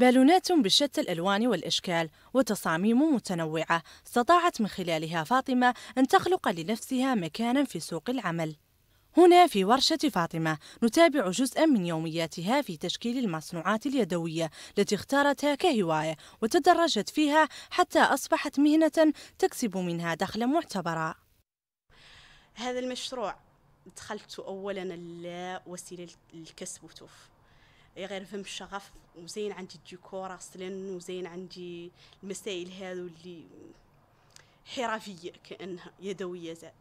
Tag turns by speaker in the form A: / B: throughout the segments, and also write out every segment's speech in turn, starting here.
A: بالونات بشتى الألوان والأشكال وتصاميم متنوعة استطاعت من خلالها فاطمة أن تخلق لنفسها مكانا في سوق العمل هنا في ورشة فاطمة نتابع جزءا من يومياتها في تشكيل المصنوعات اليدوية التي اختارتها كهواية وتدرجت فيها حتى أصبحت مهنة تكسب منها دخلا معتبرا
B: هذا المشروع دخلت أولا وسيلة الكسب وتوف إيه غير فهم الشغف وزين عندي الديكور اصلا وزين عندي المسائل هذو اللي حرفيه كانها يدويه زاد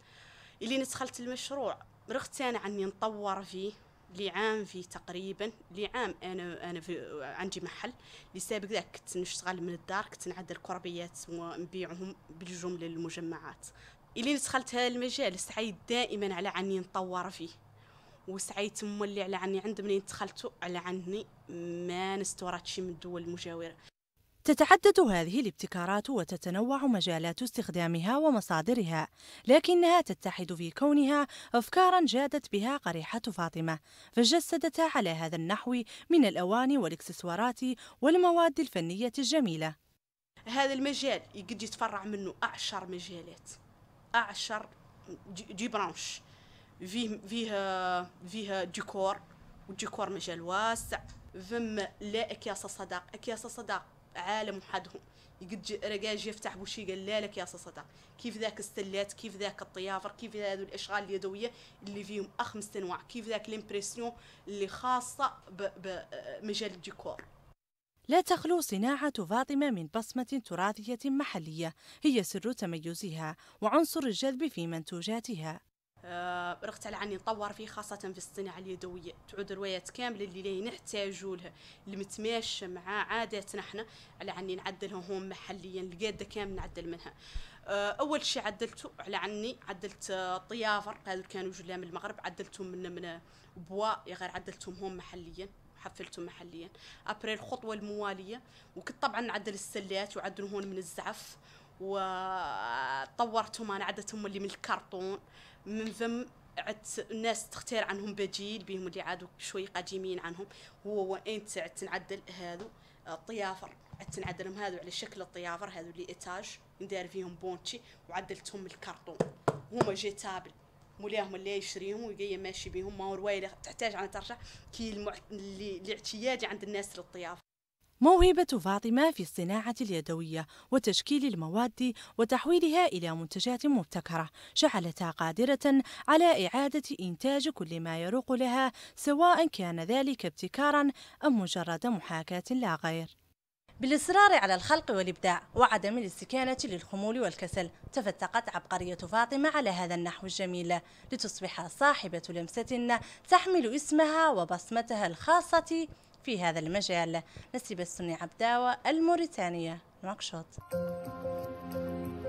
B: اللي ندخلت المشروع رغت انا عني نطور فيه لعام فيه تقريبا لعام انا انا في عندي محل اللي سابق ذاك كنت نشتغل من الدار كنت نعدل كربيات ونبيعهم بالجمله للمجمعات اللي دخلت هذا المجال سعيد دائما على عني نطور فيه وسعيت مولي على عني عند منين دخلتو على عني ما نستورات شي من الدول المجاوره
A: تتعدد هذه الابتكارات وتتنوع مجالات استخدامها ومصادرها لكنها تتحد في كونها أفكارا جادت بها قريحة فاطمة فجسدتها على هذا النحو من الأواني والإكسسوارات والمواد الفنية الجميلة
B: هذا المجال يقد يتفرع منه أعشر مجالات أعشر دي برانش فيه فيه فيه ديكور والديكور مجال واسع فم لا اكياس صداق اكياس صداق عالم وحدهم يقد رجاج يفتح بوشي قال لا لك يا صداق كيف ذاك السلات كيف ذاك الطيافر كيف هذو الاشغال اليدويه اللي فيهم اخمس انواع كيف ذاك الامبرسيون اللي خاصه بمجال الديكور
A: لا تخلو صناعة فاطمة من بصمة تراثية محلية هي سر تميزها وعنصر الجذب في منتوجاتها
B: آه، على عني نطور فيه خاصة في الصناعة اليدوية تعود روايات كاملة اللي لي نحتاجوا له المتماشى مع عاداتنا احنا على عني نعدلهم هون محليا القادة كامل نعدل منها آه، أول شيء عدلته على عني عدلت آه، طيافر هذو كانوا جلا من المغرب عدلتهم من من بوا غير عدلتهم هون محليا حفلتهم محليا ابري الخطوه المواليه وكنت طبعا نعدل السلات وعدل هون من الزعف وطورتهم انا عدتهم اللي من الكرتون من ثم عدت الناس تختار عنهم بجيل بهم اللي عادوا شوي قديمين عنهم هو وانت عدت نعدل هذو الطيافر عدت نعدلهم هذو على شكل الطيافر هذو اللي اتاج ندير فيهم بونتشي وعدلتهم الكرتون هما جيتابل مولاهم اللي يشريهم ويقيا ماشي بيهم ما هو روايه تحتاج على ترجع كي المع... اللي... الاعتيادي عند الناس للطيافه
A: موهبة فاطمة في الصناعة اليدوية وتشكيل المواد وتحويلها إلى منتجات مبتكرة جعلتها قادرة على إعادة إنتاج كل ما يروق لها سواء كان ذلك ابتكارا أم مجرد محاكاة لا غير بالإصرار على الخلق والإبداع وعدم الاستكانة للخمول والكسل تفتقت عبقرية فاطمة على هذا النحو الجميل لتصبح صاحبة لمسة تحمل اسمها وبصمتها الخاصة في هذا المجال نسيب السني عبداوة الموريتانية نواكشوط